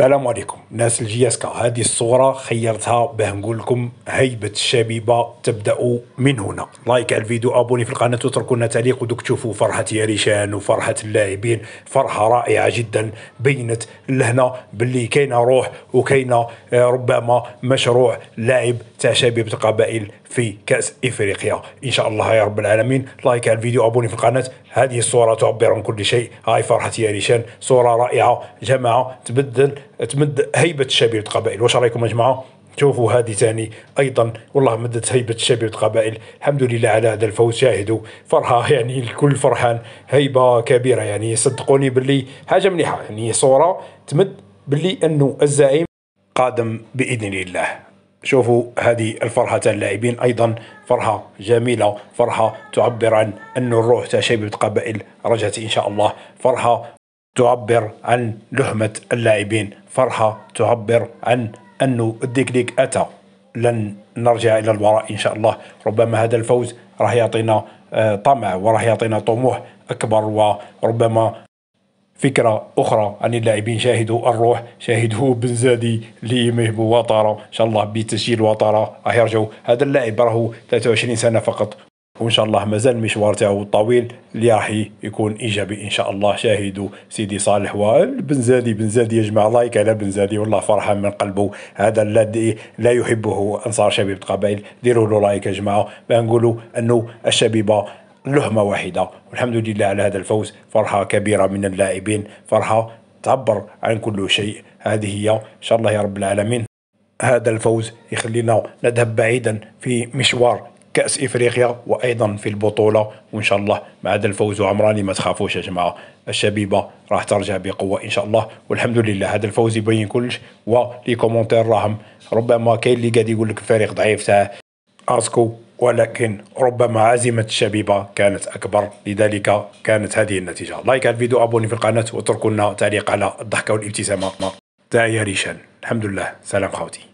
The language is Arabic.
السلام عليكم ناس الجي اس هذه الصوره خيرتها باه نقول لكم هيبه الشبيبه تبدا من هنا لايك على الفيديو ابوني في القناه وتركوا لنا تعليق ودوك تشوفوا فرحه ياريشان وفرحه اللاعبين فرحه رائعه جدا بينت لهنا باللي كاينه روح وكاينه آه، ربما مشروع لاعب تاع شبيبه القبائل في كاس افريقيا ان شاء الله يا رب العالمين لايك على الفيديو ابوني في القناه هذه الصوره تعبر عن كل شيء هاي فرحه ياريشان صوره رائعه جماعه تبدل تمد هيبه شبيبه القبائل واش رايكم يا جماعه شوفوا هذه ثاني ايضا والله مدت هيبه شبيبه القبائل الحمد لله على هذا الفوز شاهدوا فرحه يعني الكل فرحان هيبه كبيره يعني صدقوني باللي حاجه مليحه يعني صوره تمد باللي انه الزعيم قادم باذن الله شوفوا هذه الفرحة تاع اللاعبين أيضا فرحة جميلة فرحة تعبر عن أن الروح تاع شبيبة قبائل رجعت إن شاء الله فرحة تعبر عن لحمة اللاعبين فرحة تعبر عن أنه الديكليك أتى لن نرجع إلى الوراء إن شاء الله ربما هذا الفوز راح يعطينا آه، طمع وراح يعطينا طموح أكبر وربما فكرة أخرى عن اللاعبين شاهدوا الروح شاهدوا بنزادي اللي مهبو وطارة إن شاء الله بتسجيل وطارة راح يرجعوا هذا اللاعب راهو 23 سنة فقط وان شاء الله مازال المشوار تاعو طويل اللي راح يكون ايجابي ان شاء الله شاهدوا سيدي صالح والبنزادي بنزادي يا جماعه لايك على بنزادي والله فرحان من قلبه هذا الذي لا يحبه انصار شبيبه قبائل ديروا له لايك يا جماعه نقولوا انه الشبيبه لهمه واحده والحمد لله على هذا الفوز فرحه كبيره من اللاعبين فرحه تعبر عن كل شيء هذه هي ان شاء الله يا رب العالمين هذا الفوز يخلينا نذهب بعيدا في مشوار كأس إفريقيا وأيضا في البطولة وإن شاء الله مع هذا الفوز عمراني ما تخافوش يا جماعة الشبيبة راح ترجع بقوة إن شاء الله والحمد لله هذا الفوز يبين كلش ولي كومونتير راهم ربما كاين اللي قاعد يقول لك فريق ضعيف تاع أسكو ولكن ربما عزيمة الشبيبة كانت أكبر لذلك كانت هذه النتيجة لايك على الفيديو أبوني في القناة واتركوا لنا تعليق على الضحكة والابتسامة تاع يا ريشان الحمد لله سلام خوتي